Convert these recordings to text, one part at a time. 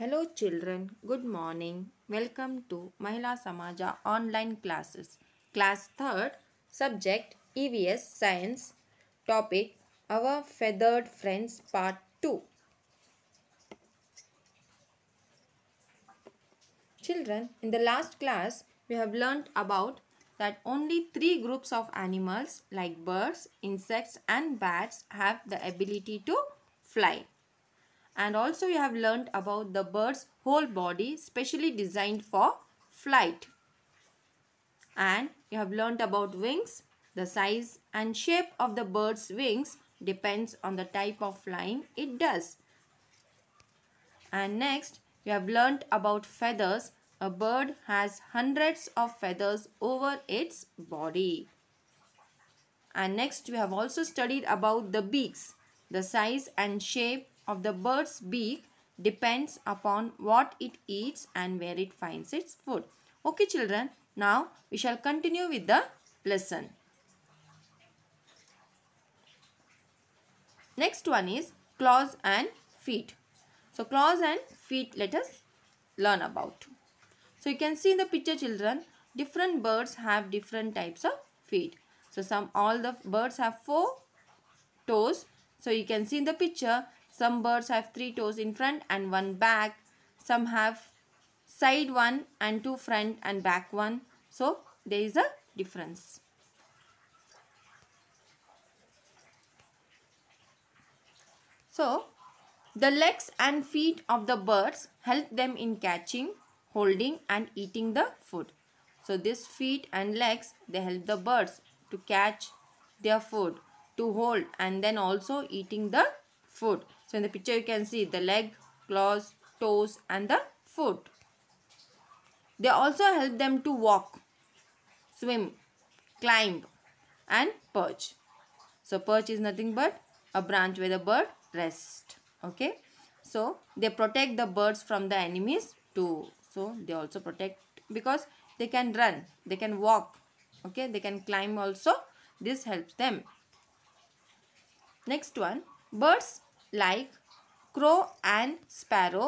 Hello children, good morning. Welcome to Mahila Samaja online classes. Class 3rd, subject EVS Science, topic Our Feathered Friends Part 2. Children, in the last class, we have learnt about that only three groups of animals like birds, insects and bats have the ability to fly and also you have learned about the bird's whole body specially designed for flight. And you have learned about wings. The size and shape of the bird's wings depends on the type of flying it does. And next, you have learned about feathers. A bird has hundreds of feathers over its body. And next, we have also studied about the beaks, the size and shape of the bird's beak depends upon what it eats and where it finds its food. Okay children, now we shall continue with the lesson. Next one is claws and feet. So claws and feet let us learn about. So you can see in the picture children, different birds have different types of feet. So some all the birds have four toes. So you can see in the picture some birds have three toes in front and one back. Some have side one and two front and back one. So there is a difference. So the legs and feet of the birds help them in catching, holding and eating the food. So this feet and legs they help the birds to catch their food, to hold and then also eating the food. So in the picture you can see the leg, claws, toes and the foot. They also help them to walk, swim, climb and perch. So perch is nothing but a branch where the bird rests. Okay. So they protect the birds from the enemies too. So they also protect because they can run, they can walk, okay, they can climb also. This helps them. Next one, birds like crow and sparrow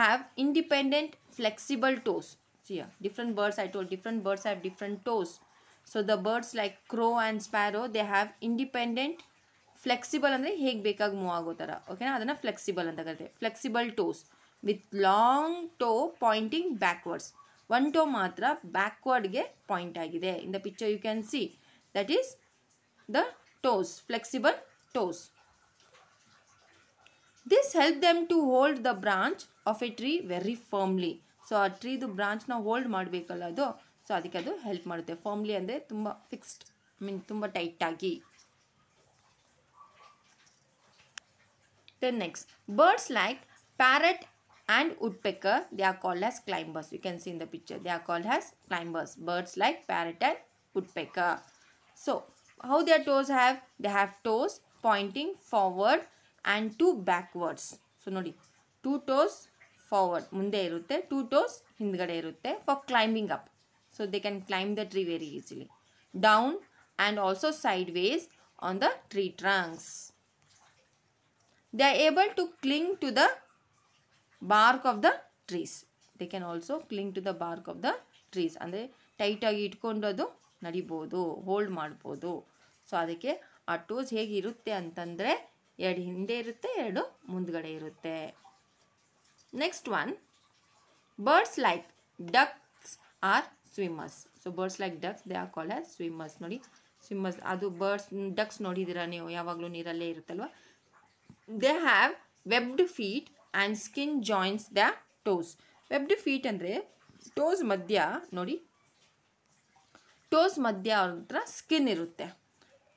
have independent flexible toes See here, different birds I told different birds have different toes. So the birds like crow and sparrow they have independent flexible ಅಂದರೆ ಹೇಗೆ ಬೇಕಾಗಿ move ಆಗೋ ಥರ ಓಕೆನಾ ಅದನ್ನು flexible ಅಂತ ಕರಿತೀವಿ flexible toes with long toe pointing backwards one toe ಮಾತ್ರ ಬ್ಯಾಕ್ವರ್ಡ್ಗೆ ಪಾಯಿಂಟ್ ಆಗಿದೆ in the picture you can see that is the toes flexible toes This helps them to hold the branch of a tree very firmly. So, a tree the branch now hold madbekala do. So, adikadu help madate firmly and they tumba fixed. I mean, tumba tight tagi. Then next, birds like parrot and woodpecker, they are called as climbers. You can see in the picture, they are called as climbers. Birds like parrot and woodpecker. So, how their toes have? They have toes pointing forward and two backwards so ನೋಡಿ two toes forward ಮುಂದೆ ಇರುತ್ತೆ two toes ಹಿಂದ್ಗಡೆ ಇರುತ್ತೆ for climbing up so they can climb the tree very easily down and also sideways on the tree trunks they are able to cling to the bark of the trees they can also cling to the bark of the trees ಅಂದರೆ ಟೈಟಾಗಿ ಇಟ್ಕೊಂಡು ಅದು ನಡಿಬೋದು hold ಮಾಡ್ಬೋದು so ಅದಕ್ಕೆ ಆ toes ಹೇಗಿರುತ್ತೆ ಅಂತಂದರೆ ಎರಡು ಹಿಂದೆ ಇರುತ್ತೆ ಎರಡು ಮುಂದ್ಗಡೆ ಇರುತ್ತೆ next one birds like ducks are swimmers so birds like ducks they are call as swimmers ನೋಡಿ ಸ್ವಿಮ್ಮರ್ಸ್ ಅದು ಬರ್ಡ್ಸ್ ಡಕ್ಸ್ ನೋಡಿದ್ದೀರಾ ನೀವು ಯಾವಾಗಲೂ ನೀರಲ್ಲೇ ಇರುತ್ತಲ್ವ they have webbed feet and skin joints the toes webbed feet ಅಂದರೆ ಟೋಸ್ ಮಧ್ಯ ನೋಡಿ ಟೋಸ್ ಮಧ್ಯ ಅವ್ರ ಹತ್ರ ಸ್ಕಿನ್ ಇರುತ್ತೆ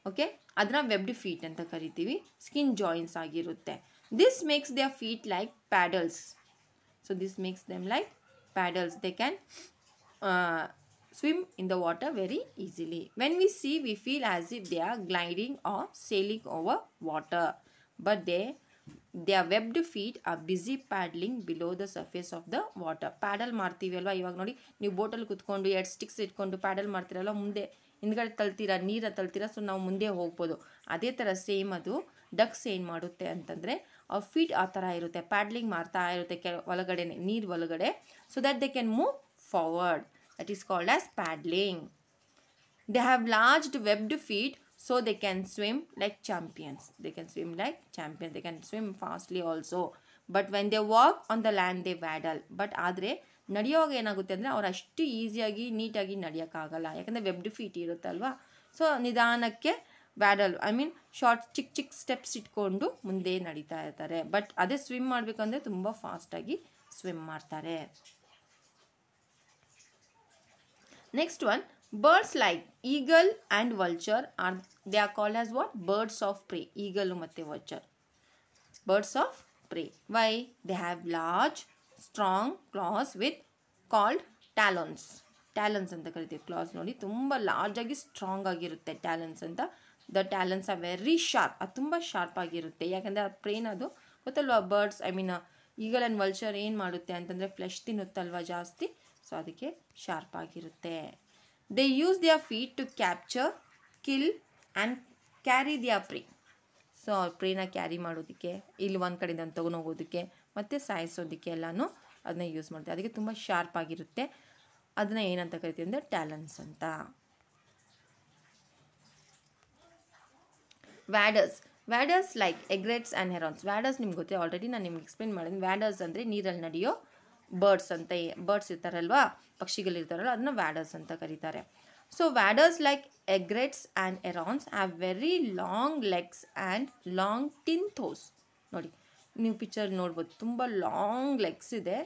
ಓಕೆ ಅದನ್ನ ವೆಬ್ಡ್ ಫೀಟ್ ಅಂತ ಕರಿತೀವಿ ಸ್ಕಿನ್ ಜಾಯಿಂಟ್ಸ್ ಆಗಿರುತ್ತೆ this makes they feet like paddles so this makes them like paddles they can swim in the water very easily when we see we feel they are gliding or sailing over water but they they webbed feet are busy paddling below the surface of the water paddle ಮಾಡ್ತೀವಲ್ವ ಇವಾಗ ನೋಡಿ ನೀವು bottle ಕುತ್ಕೊಂಡು sticks ಇಟ್ಕೊಂಡು paddle ಮಾಡ್ತೀರಲ್ವ ಮುಂದೆ ಹಿಂದ್ಗಡೆ ತಳ್ತೀರಾ ನೀರ ತಳ್ತೀರಾ so ನಾವು ಮುಂದೆ ಹೋಗ್ಬೋದು ಅದೇ ಥರ ಸೇಮ್ ಅದು ಡಕ್ಸ್ ಏನು ಮಾಡುತ್ತೆ ಅಂತಂದರೆ ಆ ಫೀಟ್ ಆ ಥರ ಇರುತ್ತೆ ಪ್ಯಾಡ್ಲಿಂಗ್ ಮಾಡ್ತಾ ಇರುತ್ತೆ ಕೆ ಒಳಗಡೆ ನೀರು ಒಳಗಡೆ so that they can move forward that is called as paddling they have large webbed feet so they can swim like champions they can swim like champions they can swim fastly also but when they walk on the land they waddle but ಆದರೆ ನಡೆಯೋವಾಗ ಏನಾಗುತ್ತೆ ಅಂದರೆ ಅವ್ರು ಅಷ್ಟು ಈಸಿಯಾಗಿ ನೀಟಾಗಿ ನಡೆಯೋಕ್ಕಾಗಲ್ಲ ಯಾಕಂದರೆ web feet ಇರುತ್ತಲ್ವ ಸೊ ನಿಧಾನಕ್ಕೆ ಬ್ಯಾಡಲ್ ಐ ಮೀನ್ ಶಾರ್ಟ್ ಚಿಕ್ಕ ಚಿಕ್ಕ ಸ್ಟೆಪ್ಸ್ ಇಟ್ಕೊಂಡು ಮುಂದೆ ನಡೀತಾ ಇರ್ತಾರೆ ಬಟ್ ಅದೇ ಸ್ವಿಮ್ ಮಾಡಬೇಕಂದ್ರೆ ತುಂಬ ಫಾಸ್ಟಾಗಿ ಸ್ವಿಮ್ ಮಾಡ್ತಾರೆ next one birds like eagle and vulture are they are call as what birds of prey eagle ಮತ್ತು vulture birds of prey why they have large strong claws with called talons talons ಅಂತ ಕರಿತೀವಿ class ನೋಡಿ ತುಂಬ ಲಾರ್ಜಾಗಿ strong ಆಗಿರುತ್ತೆ talons ಅಂತ the talons are very sharp ಅದು ತುಂಬ sharp ಆಗಿರುತ್ತೆ ಯಾಕಂದರೆ ಆ ಪ್ರೇನ್ ಅದು ಗೊತ್ತಲ್ವಾ birds I mean eagle and vulture ಏನು ಮಾಡುತ್ತೆ ಅಂತಂದರೆ ಫ್ಲೆಶ್ ತಿನ್ನುತ್ತಲ್ವ ಜಾಸ್ತಿ ಸೊ ಅದಕ್ಕೆ ಶಾರ್ಪ್ ಆಗಿರುತ್ತೆ they use their feet to capture kill and carry their prey so ಅವ್ರ ಪ್ರೇನ ಕ್ಯಾರಿ ಮಾಡೋದಕ್ಕೆ ಇಲ್ಲಿ ಒಂದು ಕಡೆಯಿಂದ ತೊಗೊಂಡೋಗೋದಕ್ಕೆ ಮತ್ತು ಸಾಯಿಸೋದಕ್ಕೆ ಎಲ್ಲಾನು ಅದನ್ನ ಯೂಸ್ ಮಾಡ್ತೀವಿ ಅದಕ್ಕೆ ತುಂಬ ಶಾರ್ಪ್ ಆಗಿರುತ್ತೆ ಅದನ್ನ ಏನಂತ ಕರಿತೀವಿ ಅಂದರೆ ಟ್ಯಾಲೆನ್ಸ್ ಅಂತ waders waders like egrets and herons waders ನಿಮ್ಗೆ ಗೊತ್ತೆ ಆಲ್ರೆಡಿ ನಾನು ನಿಮ್ಗೆ ಎಕ್ಸ್ಪ್ಲೈನ್ ಮಾಡಿದ್ದೀನಿ ವ್ಯಾಡರ್ಸ್ ಅಂದರೆ ನೀರಲ್ಲಿ ನಡೆಯೋ ಬರ್ಡ್ಸ್ ಅಂತ ಬರ್ಡ್ಸ್ ಇರ್ತಾರಲ್ವಾ ಪಕ್ಷಿಗಳಿರ್ತಾರಲ್ಲ ಅದನ್ನ ವ್ಯಾಡರ್ಸ್ ಅಂತ ಕರೀತಾರೆ so waders like egrets and herons have very long legs and long thin toes ನೋಡಿ ನೀವು ಪಿಕ್ಚರ್ ನೋಡ್ಬೋದು ತುಂಬ ಲಾಂಗ್ ಲೆಗ್ಸ್ ಇದೆ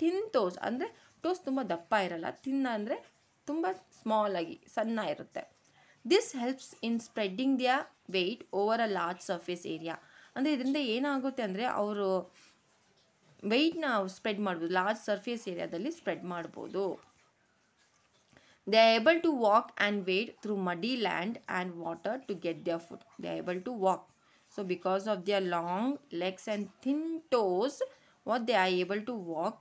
ತಿನ್ ಟೋಸ್ ಅಂದರೆ ಟೋಸ್ ತುಂಬ ದಪ್ಪ ಇರಲ್ಲ ತಿನ್ನ ಅಂದರೆ ತುಂಬ ಸ್ಮಾಲಾಗಿ ಸಣ್ಣ ಇರುತ್ತೆ this helps in spreading their weight over a large surface area ಅಂದರೆ ಇದರಿಂದ ಏನಾಗುತ್ತೆ ಅಂದರೆ ಅವರು ವೆಯ್ಟ್ನ ಸ್ಪ್ರೆಡ್ ಮಾಡ್ಬೋದು ಲಾರ್ಜ್ ಸರ್ಫೇಸ್ ಏರಿಯಾದಲ್ಲಿ ಸ್ಪ್ರೆಡ್ ಮಾಡ್ಬೋದು they able to walk and wade through muddy land and water to get their food they able to walk So because of their long legs and thin toes, what they are able to walk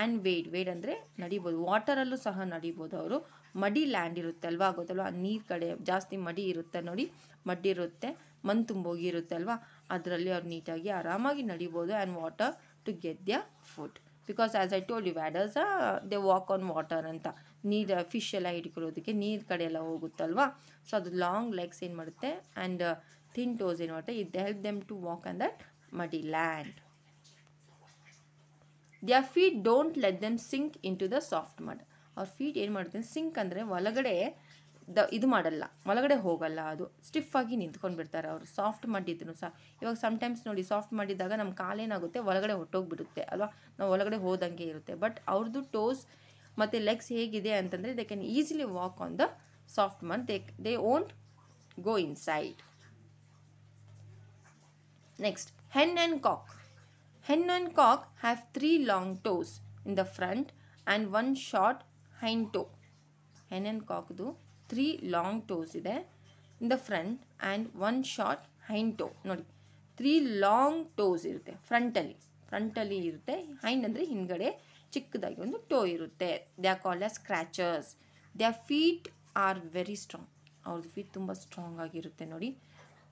and wade wade ಅಂದರೆ ನಡಿಬೋದು ವಾಟರಲ್ಲೂ ಸಹ ನಡಿಬೋದು ಅವರು ಮಡಿ land ಇರುತ್ತೆ ಅಲ್ವಾ ಗೊತ್ತಲ್ವಾ ನೀರು ಕಡೆ ಜಾಸ್ತಿ ಮಡಿ ಇರುತ್ತೆ ನೋಡಿ ಮಡಿ ಇರುತ್ತೆ ಮನ್ ತುಂಬೋಗಿ ಅಲ್ವಾ ಅದರಲ್ಲಿ ಅವ್ರು ನೀಟಾಗಿ ಆರಾಮಾಗಿ ನಡಿಬೋದು and water to get the food because as I told you waders they walk on water ಅಂತ ನೀರು ಫಿಶ್ ಎಲ್ಲ ಹಿಡ್ಕೊಳ್ಳೋದಕ್ಕೆ ನೀರು ಕಡೆ ಎಲ್ಲ ಹೋಗುತ್ತಲ್ವಾ ಸೊ ಅದು ಲಾಂಗ್ ಲೆಗ್ಸ್ ಏನು ಮಾಡುತ್ತೆ and thin toes toes in it it them to walk on on muddy land land feet don't let them sink into the soft mud ಅವ್ರ ಫೀಟ್ ಏನು ಮಾಡುತ್ತೆ ಸಿಂಕ್ ಅಂದರೆ ಒಳಗಡೆ ದ ಇದು ಮಾಡಲ್ಲ ಒಳಗಡೆ ಹೋಗಲ್ಲ ಅದು ಸ್ಟಿಫಾಗಿ ನಿಂತ್ಕೊಂಡು ಬಿಡ್ತಾರೆ ಅವರು ಸಾಫ್ಟ್ ಮಾಡಿದ್ರು ಸಹ ಇವಾಗ ಸಮ್ಟೈಮ್ಸ್ ನೋಡಿ ಸಾಫ್ಟ್ ಮಾಡಿದಾಗ ನಮ್ಮ ಕಾಲೇನಾಗುತ್ತೆ ಒಳಗಡೆ ಹೊಟ್ಟೋಗ್ಬಿಡುತ್ತೆ ಅಲ್ವಾ ನಾವು ಒಳಗಡೆ ಹೋದಂಗೆ ಇರುತ್ತೆ ಬಟ್ ಅವ್ರದ್ದು ಟೋಸ್ ಮತ್ತು ಲೆಗ್ಸ್ ಹೇಗಿದೆ ಅಂತಂದರೆ they can easily walk on the soft mud they they won't go inside next hen and cock Hen and cock have three long toes in the front and one short hind toe Hen and ಕಾಕ್ದು three long toes ಇದೆ in the front and one short hind toe ನೋಡಿ three long toes ಇರುತ್ತೆ ಫ್ರಂಟಲ್ಲಿ ಫ್ರಂಟಲ್ಲಿ ಇರುತ್ತೆ hind ಅಂದರೆ ಹಿಂದುಗಡೆ ಚಿಕ್ಕದಾಗಿ ಒಂದು toe ಇರುತ್ತೆ they are called as scratchers they feet are very strong ಅವ್ರದ್ದು ಫೀಟ್ ತುಂಬ ಸ್ಟ್ರಾಂಗ್ ಆಗಿರುತ್ತೆ ನೋಡಿ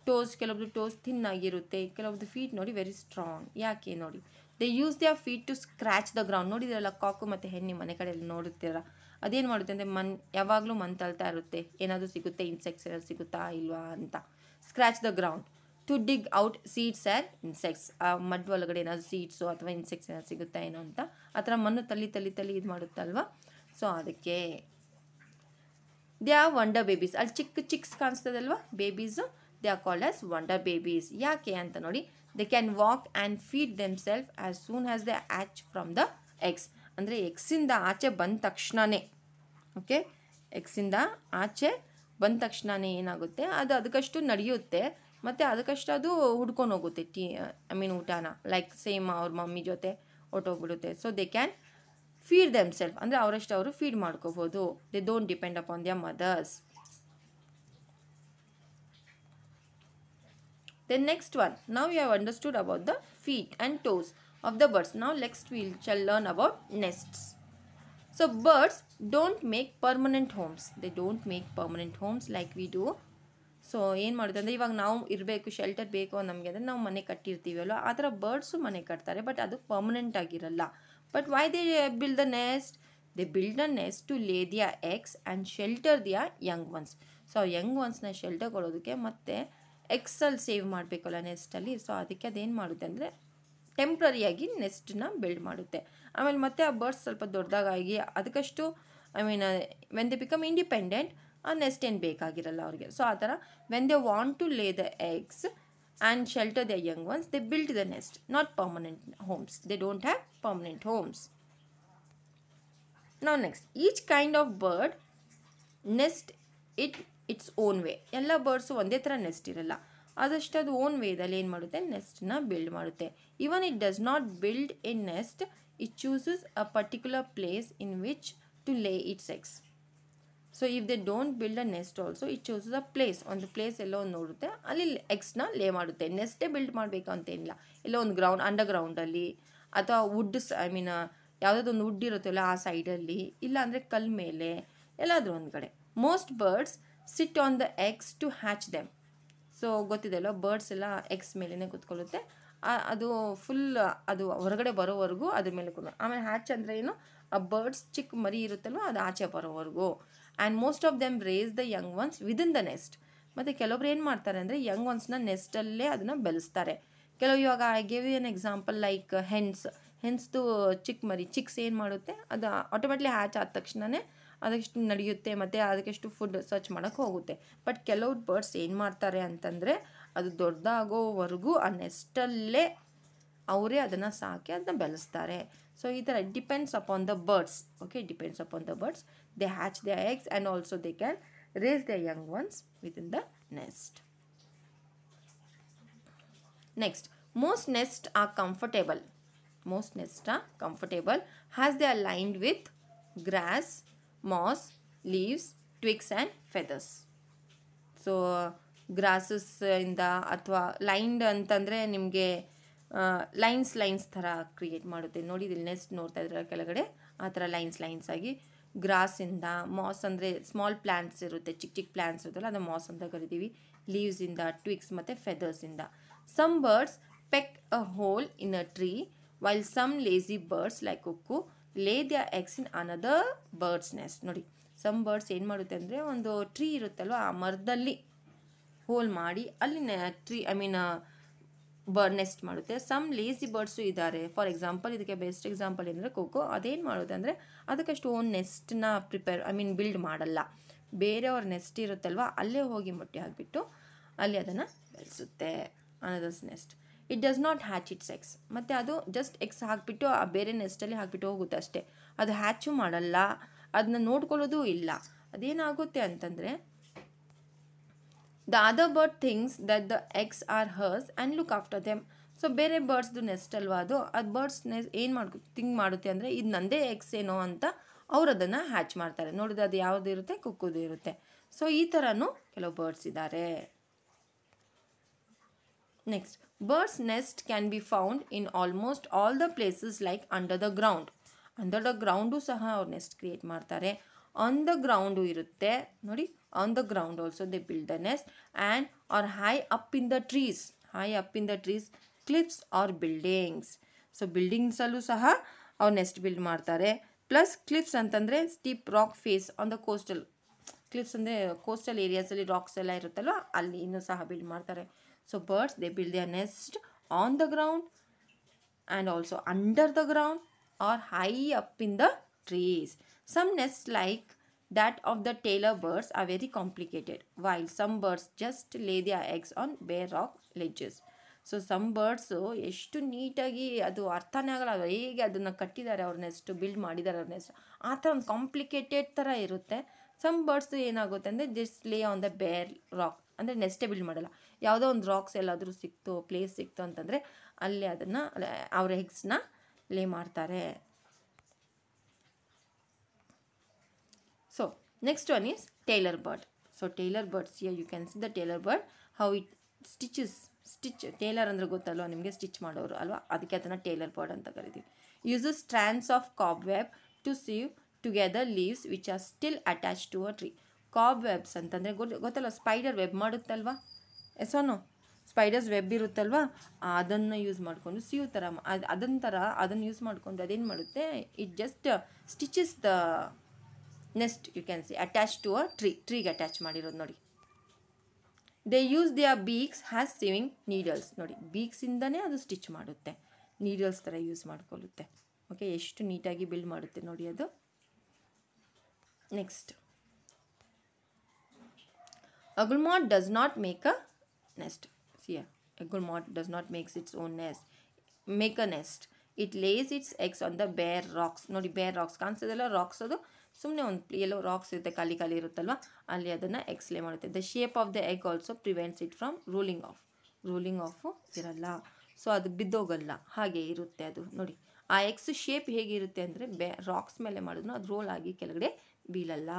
ಟೋಸ್ ಕೆಲವೊಬ್ಬರು ಟೋಸ್ ಥಿನ್ ಆಗಿರುತ್ತೆ ಕೆಲವೊಬ್ಬರು ಫೀಟ್ ನೋಡಿ ವೆರಿ ಸ್ಟ್ರಾಂಗ್ ಯಾಕೆ ನೋಡಿ they use their feet to scratch the ground ನೋಡಿದ್ರಲ್ಲ ಕಾಕು ಮತ್ತು ಹೆಣ್ಣಿ ಮನೆ ಕಡೆಯಲ್ಲಿ ನೋಡುತ್ತೀರ ಅದೇನು ಮಾಡುತ್ತೆ ಅಂದರೆ ಮನ್ ಯಾವಾಗಲೂ ಮನ್ ತಳ್ತಾ ಇರುತ್ತೆ ಏನಾದರೂ ಸಿಗುತ್ತೆ ಇನ್ಸೆಕ್ಟ್ಸ್ ಏನಾದ್ರು ಸಿಗುತ್ತಾ ಇಲ್ವಾ ಅಂತ scratch the ground to dig out seeds or insects ಆ ಮಡ್ ಒಳಗಡೆ ಏನಾದರೂ ಸೀಡ್ಸು ಅಥವಾ ಇನ್ಸೆಕ್ಟ್ಸ್ ಏನಾದ್ರು ಸಿಗುತ್ತಾ ಏನೋ ಅಂತ ಆ ಥರ ಮಣ್ಣು ತಲ್ಲಿ ತಳ್ಳಿ ತಳ್ಳಿ ಇದು ಮಾಡುತ್ತಲ್ವಾ ಸೊ ಅದಕ್ಕೆ ದೇ ಆ ವಂಡರ್ ಬೇಬೀಸ್ ಅಲ್ಲಿ ಚಿಕ್ಕ ಚಿಕ್ಸ್ ಕಾಣಿಸ್ತದಲ್ವ babies they are called as wonder babies ಯಾಕೆ ಅಂತ ನೋಡಿ they can walk and feed themself as soon as the hatch from the eggs ಅಂದರೆ ಎಕ್ಸಿಂದ ಆಚೆ ಬಂದ ತಕ್ಷಣವೇ ಓಕೆ ಎಕ್ಸಿಂದ ಆಚೆ ಬಂದ ತಕ್ಷಣವೇ ಏನಾಗುತ್ತೆ ಅದು ಅದಕ್ಕಷ್ಟು ನಡೆಯುತ್ತೆ ಮತ್ತು ಅದಕ್ಕಷ್ಟು ಅದು ಹುಡ್ಕೊಂಡು ಹೋಗುತ್ತೆ ಟೀ ಐ ಮೀನ್ ಊಟನ ಲೈಕ್ ಸೇಮ್ ಅವ್ರ ಮಮ್ಮಿ ಜೊತೆ ಹೊಟ್ಟೋಗ್ಬಿಡುತ್ತೆ so they can feed themself ಅಂದರೆ ಅವರಷ್ಟು ಅವರು ಫೀಡ್ ಮಾಡ್ಕೋಬೋದು they don't depend upon their mothers Then next one, now you have understood about the feet and toes of the birds. Now next we shall learn about nests. So birds don't make permanent homes. They don't make permanent homes like we do. So ಏನು ಮಾಡುತ್ತೆ ಅಂದರೆ ಇವಾಗ ನಾವು ಇರಬೇಕು shelter ಬೇಕು ನಮಗೆ ಅಂದರೆ ನಾವು ಮನೆ ಕಟ್ಟಿರ್ತೀವಲ್ವ ಆ ಥರ ಬರ್ಡ್ಸು ಮನೆ ಕಟ್ತಾರೆ ಬಟ್ ಅದು But why but why they nest? The nest they build the nest to eggs and shelter and young ones. So young ones young ಒನ್ಸ್ನ ಶೆಲ್ಟರ್ ಕೊಡೋದಕ್ಕೆ ಮತ್ತು ಎಕ್ಸಲ್ ಸೇವ್ ಮಾಡಬೇಕಲ್ಲ ನೆಸ್ಟಲ್ಲಿ ಸೊ ಅದಕ್ಕೆ ಅದೇನು ಮಾಡುತ್ತೆ ಅಂದರೆ ಟೆಂಪ್ರರಿಯಾಗಿ ನೆಸ್ಟನ್ನ ಬಿಲ್ಡ್ ಮಾಡುತ್ತೆ ಆಮೇಲೆ ಮತ್ತೆ ಆ ಬರ್ಡ್ಸ್ ಸ್ವಲ್ಪ ದೊಡ್ಡದಾಗಿ ಅದಕ್ಕಷ್ಟು I mean when they become independent ಆ ನೆಸ್ಟ್ ಏನು ಬೇಕಾಗಿರಲ್ಲ ಅವ್ರಿಗೆ ಸೊ ಆ ಥರ when they want to lay the eggs and shelter the young ones they build the nest not permanent homes they don't have permanent homes ನಾವು next each kind of bird nest it its own way ಎಲ್ಲ birds ಒಂದೇ ಥರ next ಇರಲ್ಲ ಆದಷ್ಟು ಅದು own ವೇದಲ್ಲಿ ಏನು ಮಾಡುತ್ತೆ ನೆಸ್ಟ್ನ ಬಿಲ್ಡ್ ಮಾಡುತ್ತೆ even it does not build a nest it chooses a particular place in which to lay its eggs so if they don't build a nest also it chooses a place ಒಂದು place ಎಲ್ಲೋ ಒಂದು ನೋಡುತ್ತೆ ಅಲ್ಲಿ ಎಕ್ಸ್ನ ಲೇ ಮಾಡುತ್ತೆ ನೆಸ್ಟೇ build ಮಾಡಬೇಕು ಅಂತೇನಿಲ್ಲ ಎಲ್ಲೋ ಒಂದು ಗ್ರೌಂಡ್ ಅಂಡರ್ ಗ್ರೌಂಡಲ್ಲಿ ಅಥವಾ ವುಡ್ಸ್ ಐ ಮೀನ್ ಯಾವುದಾದ್ರು ಒಂದು ವುಡ್ ಇರುತ್ತಲ್ಲ ಆ ಸೈಡಲ್ಲಿ ಇಲ್ಲಾಂದರೆ ಕಲ್ ಮೇಲೆ ಎಲ್ಲಾದರೂ ಒಂದು ಕಡೆ most birds sit on the eggs to hatch them so ಗೊತ್ತಿದೆಯಲ್ಲ ಬರ್ಡ್ಸ್ ಎಲ್ಲ ಎಗ್ಸ್ ಮೇಲೇ ಕೂತ್ಕೊಳ್ಳುತ್ತೆ ಅದು ಫುಲ್ ಅದು ಹೊರಗಡೆ ಬರೋವರೆಗೂ ಅದ್ರ ಮೇಲೆ ಕೂಡ ಆಮೇಲೆ ಹ್ಯಾಚ್ ಅಂದರೆ ಏನು ಆ ಬರ್ಡ್ಸ್ ಚಿಕ್ಕ ಮರಿ ಇರುತ್ತಲ್ವ ಅದು ಆಚೆ ಬರೋವರೆಗೂ and most of them raise the young ones within the nest ಮತ್ತು ಕೆಲವೊಬ್ರು ಏನು ಮಾಡ್ತಾರೆ ಅಂದರೆ ಯಂಗ್ ಒನ್ಸ್ನ ನೆಸ್ಟಲ್ಲೇ ಅದನ್ನು ಬೆಳೆಸ್ತಾರೆ ಕೆಲವು ಇವಾಗ I gave you an example like hens ಹೆನ್ಸ್ದು ಚಿಕ್ಕ ಮರಿ ಚಿಕ್ಸ್ ಏನು ಮಾಡುತ್ತೆ ಅದು ಆಟೋಮೆಟ್ಲಿ ಹ್ಯಾಚ್ ಆದ ತಕ್ಷಣವೇ ಅದಕ್ಕೆಷ್ಟು ನಡೆಯುತ್ತೆ ಮತ್ತು ಅದಕ್ಕೆಷ್ಟು ಫುಡ್ ಸರ್ಚ್ ಮಾಡೋಕ್ಕೆ ಹೋಗುತ್ತೆ ಬಟ್ ಕೆಲವು ಬರ್ಡ್ಸ್ ಏನು ಮಾಡ್ತಾರೆ ಅಂತಂದರೆ ಅದು ದೊಡ್ಡದಾಗೋವರೆಗೂ ಆ ನೆಸ್ಟಲ್ಲೇ ಅವರೇ ಅದನ್ನು ಸಾಕಿ ಅದನ್ನ ಬೆಳೆಸ್ತಾರೆ ಸೊ ಈ ಥರ depends upon the birds okay depends upon the birds they hatch the eggs and also they can raise the young ones within the nest next most nest are comfortable most nest are comfortable has they lined with grass moss leaves twigs and feathers so grasses ಇಂದ ಅಥವಾ lined ಅಂತಂದರೆ ನಿಮಗೆ lines lines ಥರ create ಮಾಡುತ್ತೆ ನೋಡಿ ಇಲ್ಲಿ next ನೋಡ್ತಾ ಇದ್ರೆ ಕೆಳಗಡೆ ಆ ಥರ ಲೈನ್ಸ್ ಲೈನ್ಸ್ ಆಗಿ ಗ್ರಾಸಿಂದ ಮಾಸ್ ಅಂದರೆ ಸ್ಮಾಲ್ ಪ್ಲ್ಯಾಂಟ್ಸ್ ಇರುತ್ತೆ ಚಿಕ್ಕ ಚಿಕ್ಕ ಪ್ಲ್ಯಾಂಟ್ಸ್ ಇರುತ್ತಲ್ಲ ಅದು ಮಾಸ್ ಅಂತ ಕರಿತೀವಿ ಲೀವ್ಸಿಂದ ಟ್ವಿಕ್ಸ್ ಮತ್ತು ಫೆದರ್ಸಿಂದ some birds peck a hole in a tree while some lazy birds like cuckoo lay the eggs in another birds nest ನೋಡಿ ಸಮ್ ಬರ್ಡ್ಸ್ ಏನು ಮಾಡುತ್ತೆ ಅಂದರೆ ಒಂದು ಟ್ರೀ ಇರುತ್ತಲ್ವ ಆ ಮರದಲ್ಲಿ ಹೋಲ್ ಮಾಡಿ ಅಲ್ಲಿ ನೆ ಟ್ರೀ ಐ ಮೀನ್ ಬರ್ ನೆಸ್ಟ್ ಮಾಡುತ್ತೆ ಸಮ್ ಲೇಸಿ ಬರ್ಡ್ಸು ಇದ್ದಾರೆ ಫಾರ್ ಎಕ್ಸಾಂಪಲ್ ಇದಕ್ಕೆ ಬೆಸ್ಟ್ ಎಕ್ಸಾಂಪಲ್ ಏನಂದರೆ ಕೊಕ್ಕೋ ಅದೇನು ಮಾಡುತ್ತೆ ಅಂದರೆ ಅದಕ್ಕಷ್ಟು ಓನ್ ನೆಸ್ಟ್ನ ಪ್ರಿಪೇರ್ ಐ ಮೀನ್ ಬಿಲ್ಡ್ ಮಾಡಲ್ಲ ಬೇರೆಯವ್ರ ನೆಸ್ಟ್ ಇರುತ್ತಲ್ವ ಅಲ್ಲೇ ಹೋಗಿ ಮೊಟ್ಟೆ ಹಾಕಿಬಿಟ್ಟು ಅಲ್ಲಿ ಅದನ್ನು ಬೆಳೆಸುತ್ತೆ another's nest it does not hatch its eggs ಮತ್ತು ಅದು ಜಸ್ಟ್ ಎಕ್ಸ್ ಹಾಕಿಬಿಟ್ಟು ಆ ಬೇರೆ ನೆಸ್ಟಲ್ಲಿ ಹಾಕಿಬಿಟ್ಟು ಹೋಗುತ್ತೆ ಅಷ್ಟೇ ಅದು ಹ್ಯಾಚು ಮಾಡಲ್ಲ ಅದನ್ನ ನೋಡ್ಕೊಳ್ಳೋದು ಇಲ್ಲ ಅದೇನಾಗುತ್ತೆ ಅಂತಂದರೆ the other bird thinks that the eggs are hers and look after them so ಬೇರೆ ಬರ್ಡ್ಸ್ದು ನೆಸ್ಟ್ ಅಲ್ವಾ ಅದು ಅದು ಬರ್ಡ್ಸ್ ನೆಸ್ ಏನು ಮಾಡ್ಕೊ ಥಿಂಗ್ ಮಾಡುತ್ತೆ ಅಂದರೆ ಇದು ನಂದೇ ಎಕ್ಸ್ ಏನೋ ಅಂತ ಅವ್ರು ಅದನ್ನು ಹ್ಯಾಚ್ ಮಾಡ್ತಾರೆ ನೋಡಿದ್ರೆ ಅದು ಯಾವುದು ಇರುತ್ತೆ ಕುಕ್ಕುದು ಇರುತ್ತೆ ಸೊ ಈ ಥರನೂ ಕೆಲವು ಬರ್ಡ್ಸ್ ಇದ್ದಾರೆ next birds nest can be found in almost all the places like under the ground under the ground ಸಹ ಅವ್ರು ನೆಸ್ಟ್ ಕ್ರಿಯೇಟ್ ಮಾಡ್ತಾರೆ ಆನ್ ದ ಗ್ರೌಂಡು ಇರುತ್ತೆ ನೋಡಿ on the ground also they build the nest and or high up in the trees high up in the trees cliffs or buildings so ಬಿಲ್ಡಿಂಗ್ಸಲ್ಲೂ ಸಹ ಅವ್ರು nest build ಮಾಡ್ತಾರೆ plus cliffs ಅಂತಂದರೆ steep rock face on the coastal cliffs ಅಂದರೆ coastal ಏರಿಯಾಸಲ್ಲಿ rocks ಎಲ್ಲ ಇರುತ್ತಲ್ವ ಅಲ್ಲಿ ಇನ್ನೂ ಸಹ ಬಿಲ್ಡ್ ಮಾಡ್ತಾರೆ So birds, they build their nest on the ground and also under the ground or high up in the trees. Some nests like that of the tailor birds are very complicated while some birds just lay their eggs on bare rock ledges. So some birds ಎಷ್ಟು ನೀಟಾಗಿ ಅದು ಅರ್ಥನೇ ಆಗಲ್ಲ ಹೇಗೆ ಅದನ್ನು ಕಟ್ಟಿದ್ದಾರೆ ಅವ್ರ next build ಮಾಡಿದ್ದಾರೆ ಅವ್ರ ನೆಸ್ಟ್ ಆ ಥರ ಒಂದು ಕಾಂಪ್ಲಿಕೇಟೆಡ್ ಥರ ಇರುತ್ತೆ ಸಮ್ ಬರ್ಡ್ಸು ಏನಾಗುತ್ತೆ ಅಂದರೆ ಜಸ್ಟ್ ಲೇ ಆನ್ ದ ಬೇರ್ ರಾಕ್ ಅಂದರೆ ನೆಸ್ಟೇ ಬಿಲ್ಡ್ ಮಾಡಲ್ಲ ಯಾವುದೋ ಒಂದು ರಾಕ್ಸ್ ಎಲ್ಲಾದರೂ ಸಿಕ್ತು ಪ್ಲೇಸ್ ಸಿಕ್ತು ಅಂತಂದರೆ ಅಲ್ಲಿ ಅದನ್ನು ಅವ್ರ ಎಗ್ಸ್ನ ಲೇ ಮಾಡ್ತಾರೆ so next one is tailor bird so tailor birds yeah you can see the tailor bird how it stitches stitch tailor ಅಂದರೆ ಗೊತ್ತಲ್ವ ನಿಮಗೆ ಸ್ಟಿಚ್ ಮಾಡೋರು ಅಲ್ವಾ ಅದಕ್ಕೆ ಅದನ್ನು ಟೇಲರ್ ಬರ್ಡ್ ಅಂತ ಕರಿತೀವಿ uses strands of cobweb to sew together leaves which are still attach to a tree cobwebs ಅಂತಂದರೆ ಗೊತ್ತಲ್ಲ ಸ್ಪೈಡರ್ ವೆಬ್ ಮಾಡುತ್ತಲ್ವಾ ಎಸೋನು ಸ್ಪೈಡರ್ಸ್ ವೆಬ್ ಇರುತ್ತಲ್ವ ಅದನ್ನು ಯೂಸ್ ಮಾಡಿಕೊಂಡು ಸಿಯು ಥರ ಅದು ಅದನ್ನ ಥರ ಅದನ್ನು ಯೂಸ್ ಮಾಡಿಕೊಂಡು ಅದೇನು ಮಾಡುತ್ತೆ it just stitches the nest you can see attach to a tree ಟ್ರೀಗೆ ಅಟ್ಯಾಚ್ ಮಾಡಿರೋದು ನೋಡಿ they use they are beaks has sewing needles ನೋಡಿ ಬೀಕ್ಸಿಂದನೇ ಅದು ಸ್ಟಿಚ್ ಮಾಡುತ್ತೆ ನೀಡಲ್ಸ್ ಥರ ಯೂಸ್ ಮಾಡ್ಕೊಳ್ಳುತ್ತೆ ಓಕೆ ಎಷ್ಟು ನೀಟಾಗಿ ಬಿಲ್ಡ್ ಮಾಡುತ್ತೆ ನೋಡಿ ಅದು next a guillemot does not make a nest. See, a ಮಾಟ್ does not make its own nest. Make a nest it lays its eggs on the bare rocks ನೋಡಿ bare racks ಅಲ್ಲ racks ಅದು ಸುಮ್ಮನೆ ಒಂದು ಎಲ್ಲೋ ರಾಕ್ಸ್ ಇರುತ್ತೆ ಖಾಲಿ ಖಾಲಿ ಇರುತ್ತಲ್ವಾ ಅಲ್ಲಿ ಅದನ್ನು ಎಕ್ಸ್ ಲೇ ಮಾಡುತ್ತೆ the shape of the egg also prevents it from rolling off rolling off ಇರಲ್ಲ ಸೊ ಅದು ಬಿದ್ದೋಗಲ್ಲ ಹಾಗೆ ಇರುತ್ತೆ ಅದು ನೋಡಿ ಆ ಎಕ್ಸ್ ಶೇಪ್ ಹೇಗಿರುತ್ತೆ ಅಂದರೆ ಬೇ ರಾಕ್ಸ್ ಮೇಲೆ ಮಾಡಿದ್ರು ಅದು ರೋಲ್ ಆಗಿ ಕೆಳಗಡೆ ಬೀಳಲ್ಲ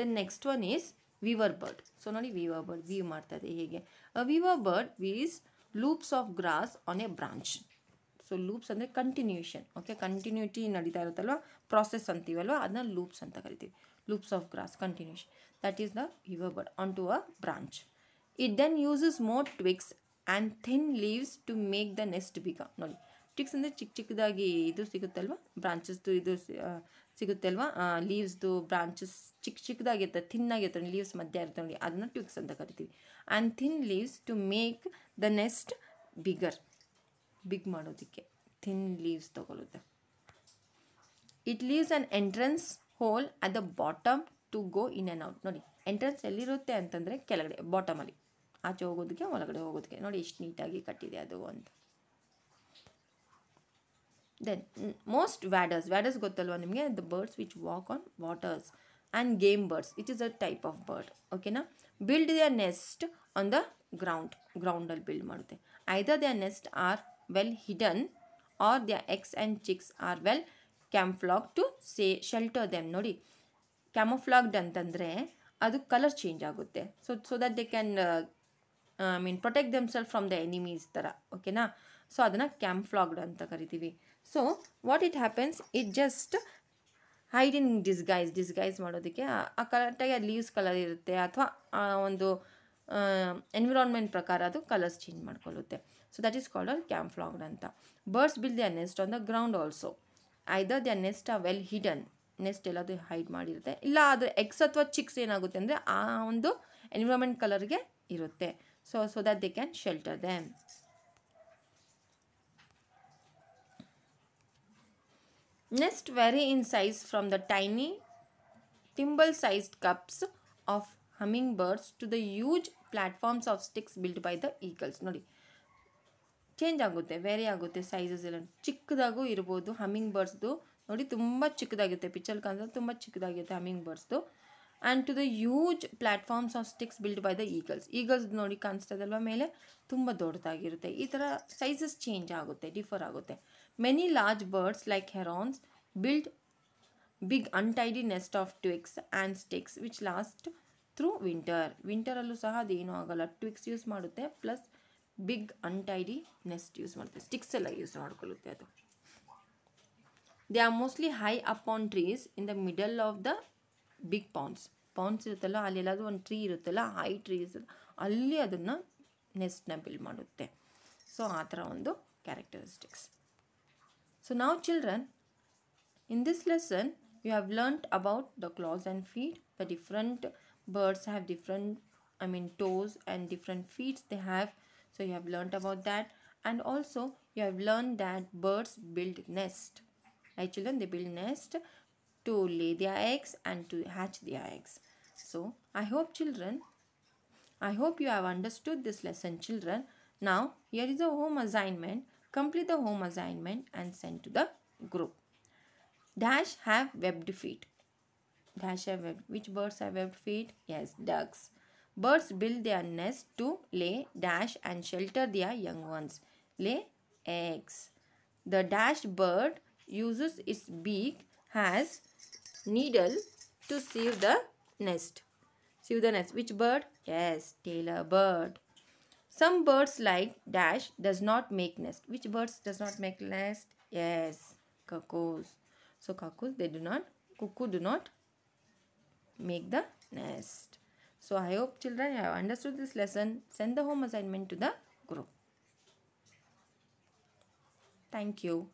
then next one is weaver bird so ನೋಡಿ ವಿವರ್ ಬರ್ಡ್ ವೀವ್ ಮಾಡ್ತಾ ಇದೆ ಹೇಗೆ a weaver bird weaves loops of grass on a branch so loops ಅಂದರೆ ಕಂಟಿನ್ಯೂಷನ್ ಓಕೆ ಕಂಟಿನ್ಯೂಟಿ ನಡೀತಾ ಇರುತ್ತಲ್ವ ಪ್ರಾಸೆಸ್ ಅಂತೀವಲ್ವ ಅದನ್ನ ಲೂಪ್ಸ್ ಅಂತ ಕರಿತೀವಿ loops of grass continuation that is the weaver bird on to a branch it then uses more twigs and thin leaves to make the nest bigger ನೋಡಿ sticks ಅಂದರೆ ಚಿಕ್ಕ ಚಿಕ್ಕದಾಗಿ ಇದು ಸಿಗುತ್ತಲ್ವ ಬ್ರಾಂಚಸ್ದು ಇದು ಸಿಗುತ್ತೆ ಅಲ್ವಾ ಲೀವ್ಸ್ದು ಬ್ರಾಂಚಸ್ ಚಿಕ್ಕ ಚಿಕ್ಕದಾಗಿರ್ತದೆ ಥಿನ್ನಾಗಿರ್ತವೆ ಲೀವ್ಸ್ ಮಧ್ಯ ನೋಡಿ ಅದನ್ನ ಟ್ಯೂಕ್ಸ್ ಅಂತ ಕರಿತೀವಿ and thin leaves to make the nest bigger big ಮಾಡೋದಕ್ಕೆ ಥಿನ್ ಲೀವ್ಸ್ ತೊಗೊಳುತ್ತೆ it leaves an entrance hole at the bottom to go in and out ನೋಡಿ ಎಂಟ್ರೆನ್ಸ್ ಎಲ್ಲಿರುತ್ತೆ ಅಂತಂದರೆ ಕೆಳಗಡೆ ಬಾಟಮಲ್ಲಿ ಆಚೆ ಹೋಗೋದಕ್ಕೆ ಒಳಗಡೆ ಹೋಗೋದಕ್ಕೆ ನೋಡಿ ಎಷ್ಟು ನೀಟಾಗಿ ಕಟ್ಟಿದೆ ಅದು ಅಂತ ದೆನ್ ಮೋಸ್ಟ್ ವ್ಯಾಡರ್ಸ್ ವ್ಯಾಡರ್ಸ್ ಗೊತ್ತಲ್ವ ನಿಮಗೆ the birds which walk on waters and game birds it is a type of bird ಓಕೆನಾ build the nest on the ground ಗ್ರೌಂಡಲ್ಲಿ ಬಿಲ್ಡ್ ಮಾಡುತ್ತೆ either the nest are well hidden or the eggs and chicks are well camouflage to say shelter them ನೋಡಿ camouflaged ಅಂತಂದರೆ ಅದು colour change ಆಗುತ್ತೆ so so that they can I mean protect themself from the enemies ಥರ ಓಕೆನಾ so ಅದನ್ನು ಕ್ಯಾಂಪ್ಫ್ಲಾಗ್ಡ್ ಅಂತ ಕರಿತೀವಿ so what it happens it just hide in disguise disguise ಮಾಡೋದಕ್ಕೆ ಆ ಕರೆಕ್ಟಾಗಿ ಆ ಲೀವ್ಸ್ ಕಲರ್ ಇರುತ್ತೆ ಅಥವಾ ಆ ಒಂದು ಎನ್ವಿರಾನ್ಮೆಂಟ್ ಪ್ರಕಾರ ಅದು ಕಲರ್ಸ್ ಚೇಂಜ್ ಮಾಡ್ಕೊಳ್ಳುತ್ತೆ so that is called camouflaged ಅಂತ birds build their nest on the ground also either their nest are well hidden nest ಎಲ್ಲದು ಹೈಡ್ ಮಾಡಿರುತ್ತೆ ಇಲ್ಲ ಆದರೆ ಎಕ್ಸ್ ಅಥವಾ ಚಿಕ್ಸ್ ಏನಾಗುತ್ತೆ ಅಂದರೆ ಆ ಒಂದು ಎನ್ವಿರಾನ್ಮೆಂಟ್ ಕಲರ್ಗೆ ಇರುತ್ತೆ so so that they can shelter them next very in in from the tiny thimble thimble cups of hummingbirds to the huge platforms of sticks build by the eagles ನೋಡಿ change ಆಗುತ್ತೆ very ಆಗುತ್ತೆ sizes ಎಲ್ಲ ಚಿಕ್ಕದಾಗೂ ಇರ್ಬೋದು humming ಬರ್ಡ್ಸ್ದು ನೋಡಿ ತುಂಬ ಚಿಕ್ಕದಾಗಿರುತ್ತೆ picture ಕಾಣಿಸೋದು ತುಂಬ ಚಿಕ್ಕದಾಗಿರುತ್ತೆ ಹಮ್ಮಿಂಗ್ ಬರ್ಡ್ಸ್ದು and to the huge platforms of sticks build by the eagles eagles ನೋಡಿ ಕಾಣಿಸ್ತದಲ್ವ ಮೇಲೆ ತುಂಬ ದೊಡ್ಡದಾಗಿರುತ್ತೆ ಈ ಥರ ಸೈಜಸ್ ಚೇಂಜ್ ಆಗುತ್ತೆ ಡಿಫರ್ ಆಗುತ್ತೆ many large birds like herons build big untidy nest of twigs and sticks which last through winter ವಿಂಟರಲ್ಲೂ ಸಹ ಅದೇನೂ ಆಗೋಲ್ಲ ಟ್ವಿಕ್ಸ್ ಯೂಸ್ ಮಾಡುತ್ತೆ plus big untidy nest use ಮಾಡುತ್ತೆ ಸ್ಟಿಕ್ಸ್ ಎಲ್ಲ ಯೂಸ್ ಮಾಡ್ಕೊಳ್ಳುತ್ತೆ ಅದು they are mostly high up on trees in the middle of the big ponds ponds ಇರುತ್ತಲ್ಲ ಅಲ್ಲಿ ಎಲ್ಲಾದರೂ ಒಂದು ಟ್ರೀ ಇರುತ್ತಲ್ಲ ಹೈ ಟ್ರೀ ಅಲ್ಲಿ ಅದನ್ನು ನೆಸ್ಟ್ನ ಬಿಲ್ಡ್ ಮಾಡುತ್ತೆ ಸೊ ಆ ಥರ ಒಂದು ಕ್ಯಾರೆಕ್ಟರಿಸ್ಟಿಕ್ಸ್ ಸೊ ನಾವು children in this lesson you have learned about the claws and feet the different birds have different I mean toes and different feets they have so you have learned about that and also you have learn that birds build nest I children they build nest to lay their eggs and to hatch their eggs. So, I hope children, I hope you have understood this lesson children. Now, here is a home assignment. Complete the home assignment and send to the group. Dash have webbed feet. Dash have webbed. Which birds have webbed feet? Yes, ducks. Birds build their nest to lay, dash and shelter their young ones. Lay eggs. The dash bird uses its beak has needle to sieve the nest. Sieve the nest. Which bird? Yes, tailor bird. Some birds like dash does not make nest. Which birds does not make nest? Yes, cuckoos. So cuckoos, they do not, cuckoo do not make the nest. So I hope children have understood this lesson. Send the home assignment to the group. Thank you.